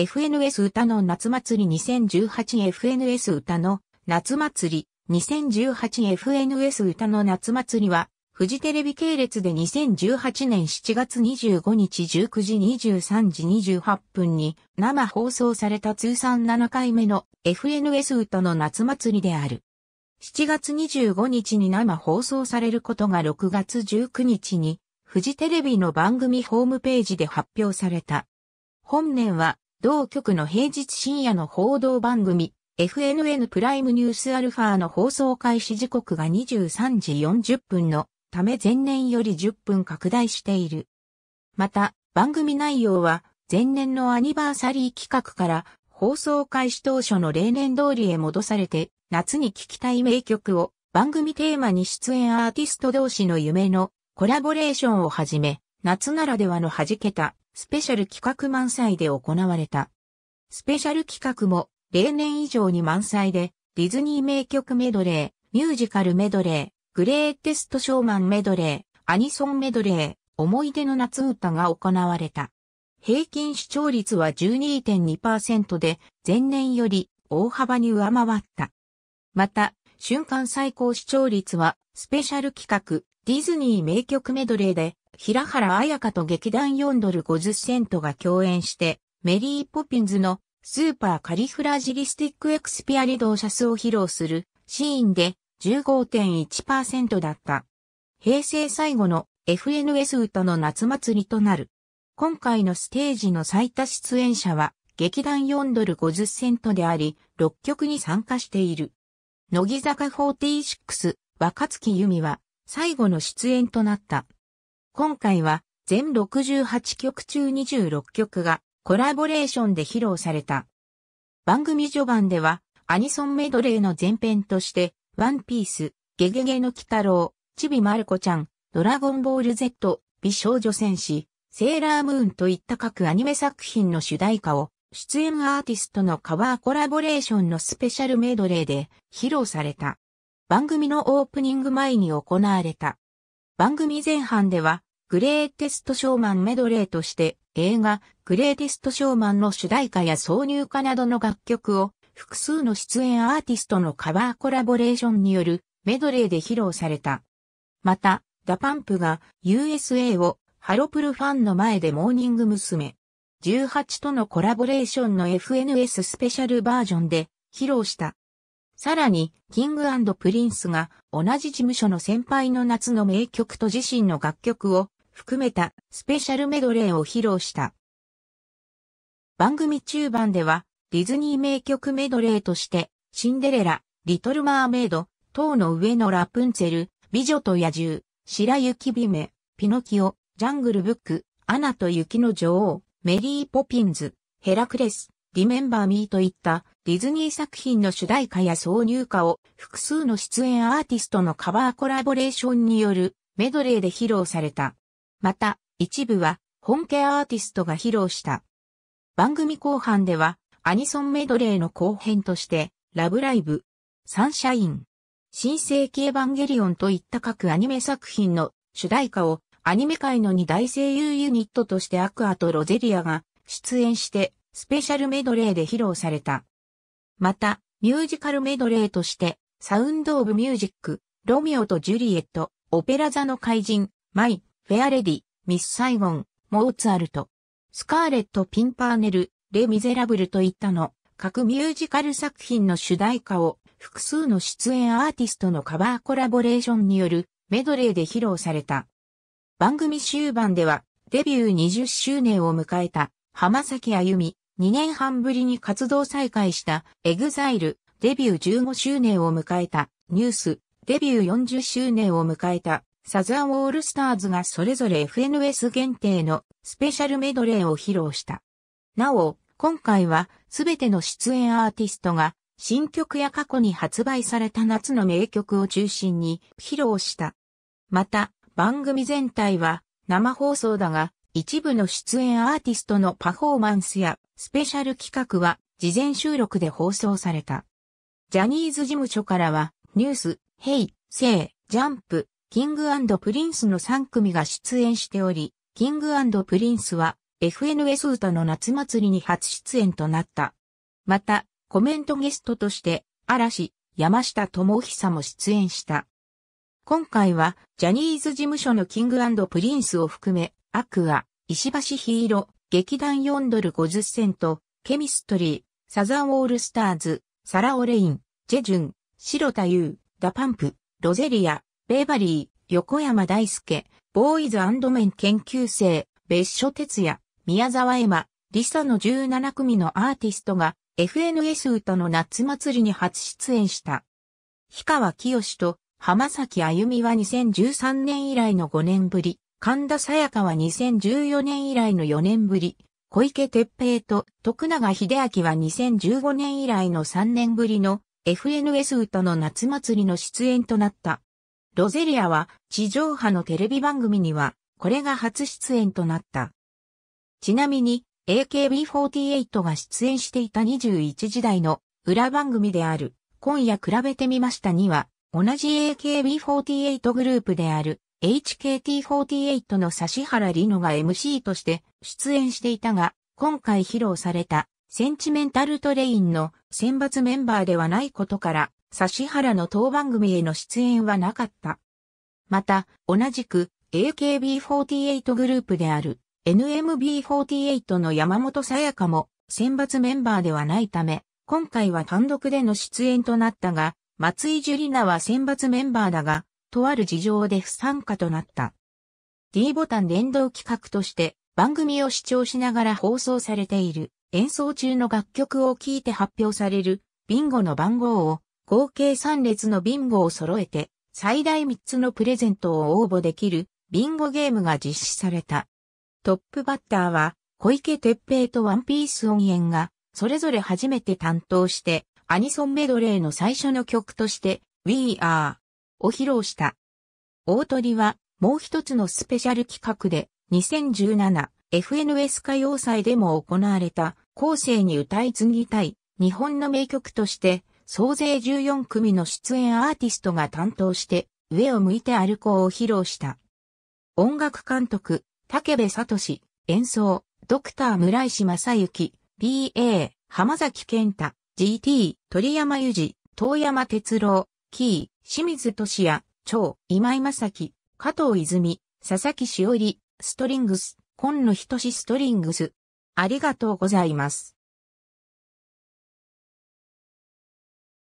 FNS 歌の夏祭り 2018FNS 歌の夏祭り 2018FNS 歌の夏祭りは、フジテレビ系列で2018年7月25日19時23時28分に生放送された通算7回目の FNS 歌の夏祭りである。7月25日に生放送されることが6月19日にフジテレビの番組ホームページで発表された。本年は同局の平日深夜の報道番組、FNN プライムニュースアルファの放送開始時刻が23時40分のため前年より10分拡大している。また、番組内容は前年のアニバーサリー企画から放送開始当初の例年通りへ戻されて、夏に聴きたい名曲を番組テーマに出演アーティスト同士の夢のコラボレーションをはじめ、夏ならではの弾けたスペシャル企画満載で行われた。スペシャル企画も例年以上に満載で、ディズニー名曲メドレー、ミュージカルメドレー、グレーテストショーマンメドレー、アニソンメドレー、思い出の夏歌が行われた。平均視聴率は12.2%で、前年より大幅に上回った。また、瞬間最高視聴率は、スペシャル企画、ディズニー名曲メドレーで平原彩香と劇団4ドル50セントが共演して、メリー・ポピンズのスーパーカリフラジリスティックエクスピアリドーシャスを披露するシーンで15.1%だった。平成最後の FNS 歌の夏祭りとなる。今回のステージの最多出演者は劇団4ドル50セントであり、6曲に参加している。乃木坂46、若月由美は最後の出演となった。今回は全68曲中26曲がコラボレーションで披露された。番組序盤ではアニソンメドレーの前編としてワンピース、ゲゲゲの鬼太郎、チビマルコちゃん、ドラゴンボール Z、美少女戦士、セーラームーンといった各アニメ作品の主題歌を出演アーティストのカバーコラボレーションのスペシャルメドレーで披露された。番組のオープニング前に行われた番組前半では、グレーテストショーマンメドレーとして映画グレーテストショーマンの主題歌や挿入歌などの楽曲を複数の出演アーティストのカバーコラボレーションによるメドレーで披露された。また、ダパンプが USA をハロプルファンの前でモーニング娘。18とのコラボレーションの FNS スペシャルバージョンで披露した。さらに、キングプリンスが同じ事務所の先輩の夏の名曲と自身の楽曲を含めたスペシャルメドレーを披露した。番組中盤では、ディズニー名曲メドレーとして、シンデレラ、リトル・マーメイド、塔の上のラプンツェル、美女と野獣、白雪姫、ピノキオ、ジャングルブック、アナと雪の女王、メリー・ポピンズ、ヘラクレス、リメンバー・ミーといったディズニー作品の主題歌や挿入歌を複数の出演アーティストのカバーコラボレーションによるメドレーで披露された。また、一部は本家アーティストが披露した。番組後半ではアニソンメドレーの後編として、ラブライブ、サンシャイン、新世紀エヴァンゲリオンといった各アニメ作品の主題歌をアニメ界の二大声優ユニットとしてアクアとロゼリアが出演してスペシャルメドレーで披露された。また、ミュージカルメドレーとして、サウンド・オブ・ミュージック、ロミオとジュリエット、オペラ座の怪人、マイ、フェアレディ、ミス・サイゴン、モーツァルト、スカーレット・ピンパーネル、レ・ミゼラブルといったの、各ミュージカル作品の主題歌を複数の出演アーティストのカバーコラボレーションによるメドレーで披露された。番組終盤ではデビュー20周年を迎えた浜崎あゆみ、2年半ぶりに活動再開したエグザイルデビュー15周年を迎えたニュースデビュー40周年を迎えたサザンオールスターズがそれぞれ FNS 限定のスペシャルメドレーを披露した。なお、今回はすべての出演アーティストが新曲や過去に発売された夏の名曲を中心に披露した。また、番組全体は生放送だが一部の出演アーティストのパフォーマンスやスペシャル企画は事前収録で放送された。ジャニーズ事務所からは、ニュース、ヘイ、セイ、ジャンプ、キングプリンスの3組が出演しており、キングプリンスは FNS 歌の夏祭りに初出演となった。また、コメントゲストとして、嵐、山下智久も出演した。今回は、ジャニーズ事務所のキングプリンスを含め、アクア、石橋ヒーロ、劇団4ドル50セント、ケミストリー、サザンオールスターズ、サラオレイン、ジェジュン、シロタユー、ダパンプ、ロゼリア、ベーバリー、横山大輔、ボーイズメン研究生、別所哲也、宮沢エマ、リサの17組のアーティストが FNS 歌の夏祭りに初出演した。氷川きと浜崎あゆみは2013年以来の5年ぶり。神田沙也加は2014年以来の4年ぶり、小池徹平と徳永秀明は2015年以来の3年ぶりの FNS 歌の夏祭りの出演となった。ロゼリアは地上波のテレビ番組にはこれが初出演となった。ちなみに AKB48 が出演していた21時代の裏番組である今夜比べてみましたには同じ AKB48 グループである HKT48 の指原里乃が MC として出演していたが、今回披露されたセンチメンタルトレインの選抜メンバーではないことから、指原の当番組への出演はなかった。また、同じく AKB48 グループである NMB48 の山本さやかも選抜メンバーではないため、今回は単独での出演となったが、松井樹里奈は選抜メンバーだが、とある事情で不参加となった。D ボタン連動企画として番組を視聴しながら放送されている演奏中の楽曲を聴いて発表されるビンゴの番号を合計3列のビンゴを揃えて最大3つのプレゼントを応募できるビンゴゲームが実施された。トップバッターは小池徹平とワンピース音源がそれぞれ初めて担当してアニソンメドレーの最初の曲として We Are を披露した。大鳥はもう一つのスペシャル企画で 2017FNS 歌謡祭でも行われた後世に歌い継ぎたい日本の名曲として総勢14組の出演アーティストが担当して上を向いて歩こうを披露した。音楽監督、竹部聡、演奏、ドクター村石正幸、BA、浜崎健太、GT、鳥山由二、遠山哲郎、キー、清水俊也、蝶、今井正樹、加藤泉、佐々木しおり、ストリングス、今野仁ストリングス。ありがとうございます。